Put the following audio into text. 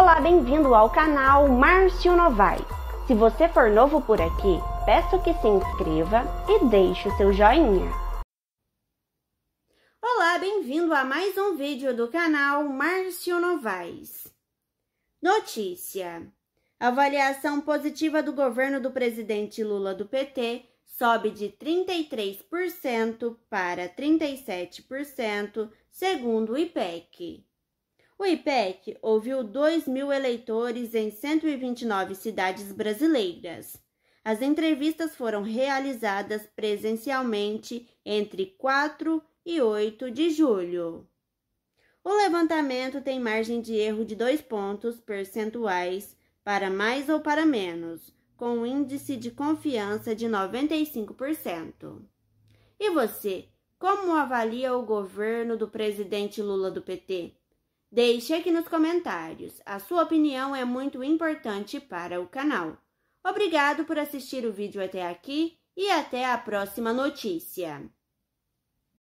Olá, bem-vindo ao canal Márcio Novaes. Se você for novo por aqui, peço que se inscreva e deixe o seu joinha. Olá, bem-vindo a mais um vídeo do canal Márcio Novaes. Notícia: Avaliação positiva do governo do presidente Lula do PT sobe de 33% para 37%, segundo o IPEC. O IPEC ouviu 2 mil eleitores em 129 cidades brasileiras. As entrevistas foram realizadas presencialmente entre 4 e 8 de julho. O levantamento tem margem de erro de 2 pontos percentuais para mais ou para menos, com um índice de confiança de 95%. E você, como avalia o governo do presidente Lula do PT? Deixe aqui nos comentários. A sua opinião é muito importante para o canal. Obrigado por assistir o vídeo até aqui e até a próxima notícia.